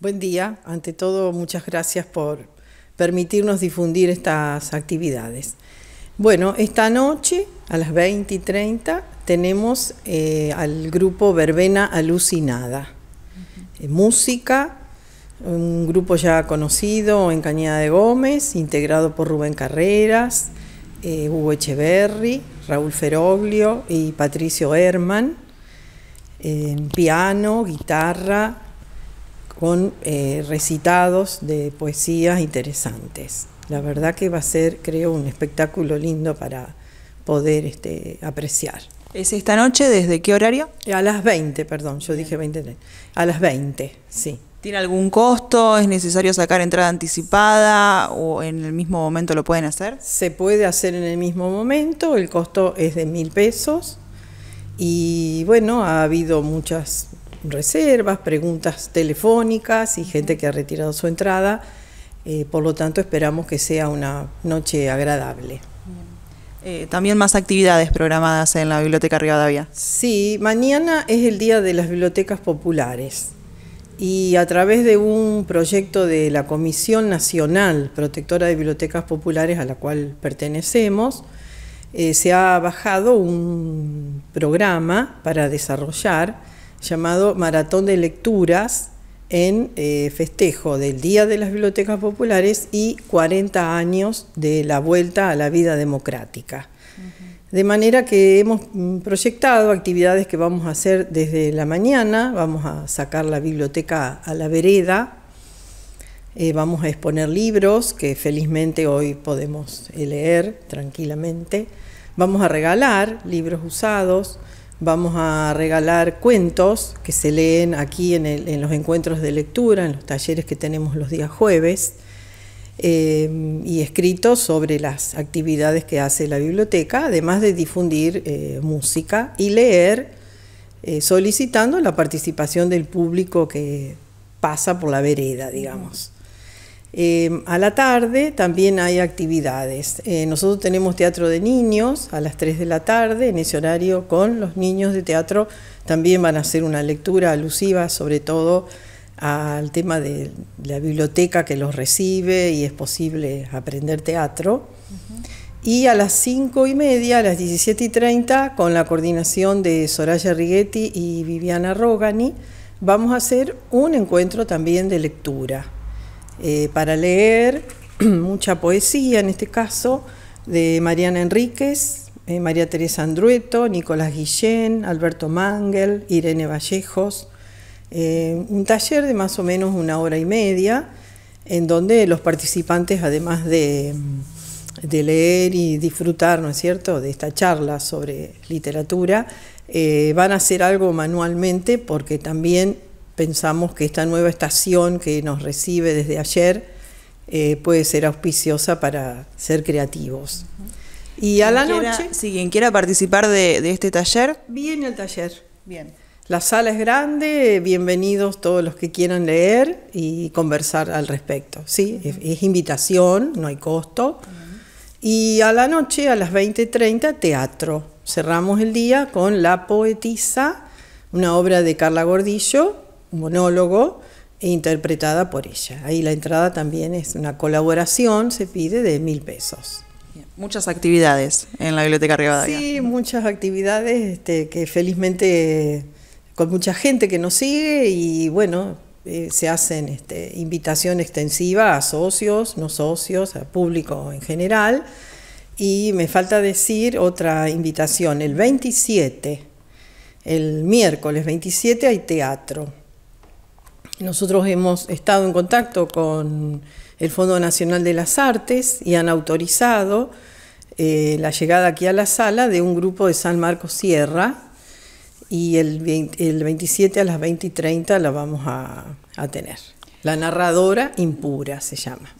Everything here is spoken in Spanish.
Buen día. Ante todo, muchas gracias por permitirnos difundir estas actividades. Bueno, esta noche a las 20 y 30 tenemos eh, al grupo Verbena Alucinada. Eh, música, un grupo ya conocido en Cañada de Gómez, integrado por Rubén Carreras, eh, Hugo Echeverri, Raúl Feroglio y Patricio Herman. piano, guitarra, con eh, recitados de poesías interesantes. La verdad que va a ser, creo, un espectáculo lindo para poder este, apreciar. ¿Es esta noche? ¿Desde qué horario? A las 20, perdón, yo dije 20. A las 20, sí. ¿Tiene algún costo? ¿Es necesario sacar entrada anticipada o en el mismo momento lo pueden hacer? Se puede hacer en el mismo momento, el costo es de mil pesos y bueno, ha habido muchas reservas, preguntas telefónicas y gente que ha retirado su entrada. Eh, por lo tanto, esperamos que sea una noche agradable. Eh, también más actividades programadas en la Biblioteca Rivadavia. Sí, mañana es el Día de las Bibliotecas Populares y a través de un proyecto de la Comisión Nacional Protectora de Bibliotecas Populares a la cual pertenecemos, eh, se ha bajado un programa para desarrollar llamado Maratón de Lecturas en eh, festejo del Día de las Bibliotecas Populares y 40 años de la vuelta a la vida democrática. De manera que hemos mm, proyectado actividades que vamos a hacer desde la mañana, vamos a sacar la biblioteca a la vereda, eh, vamos a exponer libros que felizmente hoy podemos leer tranquilamente, vamos a regalar libros usados, vamos a regalar cuentos que se leen aquí en, los encuentros de lectura, en los talleres que tenemos los días jueves, eh, y escritos sobre las actividades que hace la biblioteca, además de difundir eh, música y leer, eh, solicitando la participación del público que pasa por la vereda, digamos. Em, a la tarde también hay actividades. Eh, nosotros tenemos teatro de niños a las 3 de la tarde, en ese horario con los niños de teatro también van a hacer una lectura alusiva sobre todo al tema de la biblioteca que los recibe y es posible aprender teatro. Y a las 5 y media, a las 17 y 30, con la coordinación de Soraya Righetti y Viviana Rogani, vamos a hacer un encuentro también de lectura eh, para leer, mucha poesía en este caso, de Mariana Enríquez, eh, María Teresa Andrueto, Nicolás Guillén, Alberto Mangel, Irene Vallejos. Eh, un taller de más o menos una hora y media, en donde los participantes, además de, leer y disfrutar, ¿no es cierto?, de esta charla sobre literatura, van a hacer algo manualmente porque también pensamos que esta nueva estación que nos recibe desde ayer eh, puede ser auspiciosa para ser creativos. Y a la noche... Si quien quiera participar de, este taller... Viene el taller. Bien. La sala es grande, bienvenidos todos los que quieran leer y conversar al respecto. Sí, es, invitación, no hay costo. Y a la noche, a las 20.30, teatro. Cerramos el día con La Poetisa, una obra de Carla Gordillo, monólogo interpretada por ella. Ahí la entrada también es una colaboración, se pide de mil pesos. Muchas actividades en la Biblioteca Rivadavia. Sí, muchas actividades este, que felizmente con mucha gente que nos sigue y bueno, eh, se hacen este, invitación extensiva a socios, no socios, a público en general. Y me falta decir otra invitación, el 27, el miércoles 27 hay teatro nosotros hemos estado en contacto con el Fondo Nacional de las Artes y han autorizado eh, la llegada aquí a la sala de un grupo de San Marcos Sierra y el, 27 a las 20 y 30 la vamos a tener. La narradora impura se llama.